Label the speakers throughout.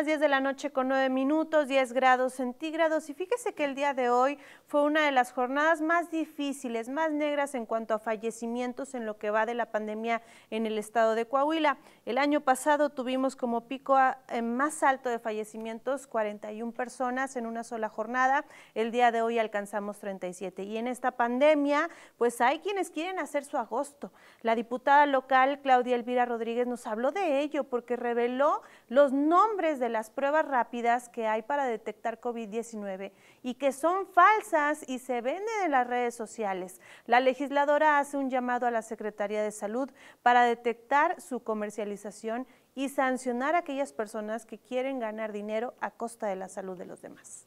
Speaker 1: 10 de la noche con 9 minutos, 10 grados centígrados y fíjese que el día de hoy fue una de las jornadas más difíciles, más negras en cuanto a fallecimientos en lo que va de la pandemia en el estado de Coahuila. El año pasado tuvimos como pico eh, más alto de fallecimientos 41 personas en una sola jornada, el día de hoy alcanzamos 37 y en esta pandemia pues hay quienes quieren hacer su agosto. La diputada local Claudia Elvira Rodríguez nos habló de ello porque reveló los nombres de las pruebas rápidas que hay para detectar COVID-19 y que son falsas y se venden en las redes sociales. La legisladora hace un llamado a la Secretaría de Salud para detectar su comercialización y sancionar a aquellas personas que quieren ganar dinero a costa de la salud de los demás.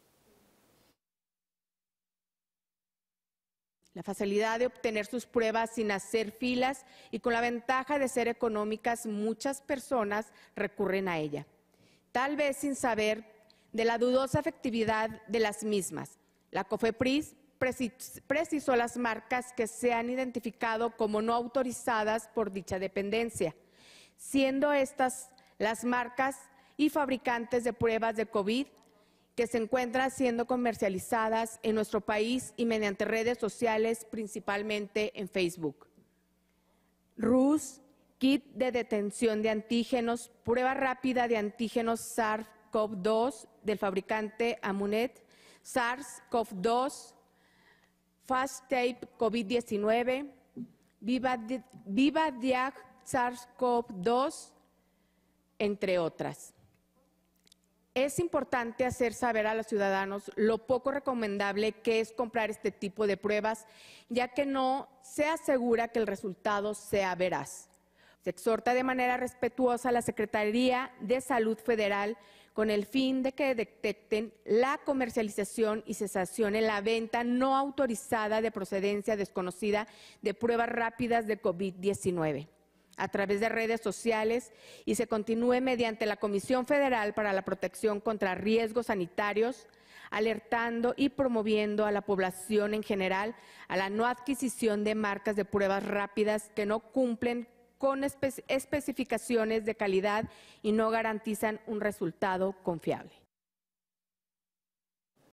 Speaker 2: La facilidad de obtener sus pruebas sin hacer filas y con la ventaja de ser económicas, muchas personas recurren a ella tal vez sin saber de la dudosa efectividad de las mismas. La COFEPRIS precisó las marcas que se han identificado como no autorizadas por dicha dependencia, siendo estas las marcas y fabricantes de pruebas de COVID que se encuentran siendo comercializadas en nuestro país y mediante redes sociales, principalmente en Facebook. RUS, kit de detención de antígenos, prueba rápida de antígenos SARS-CoV-2 del fabricante Amunet, SARS-CoV-2, Fast Tape COVID-19, Viva, SARS-CoV-2, entre otras. Es importante hacer saber a los ciudadanos lo poco recomendable que es comprar este tipo de pruebas, ya que no se asegura que el resultado sea veraz. Se exhorta de manera respetuosa a la Secretaría de Salud Federal con el fin de que detecten la comercialización y cesación en la venta no autorizada de procedencia desconocida de pruebas rápidas de COVID-19 a través de redes sociales y se continúe mediante la Comisión Federal para la Protección contra Riesgos Sanitarios, alertando y promoviendo a la población en general a la no adquisición de marcas de pruebas rápidas que no cumplen con especificaciones de calidad y no garantizan un resultado confiable.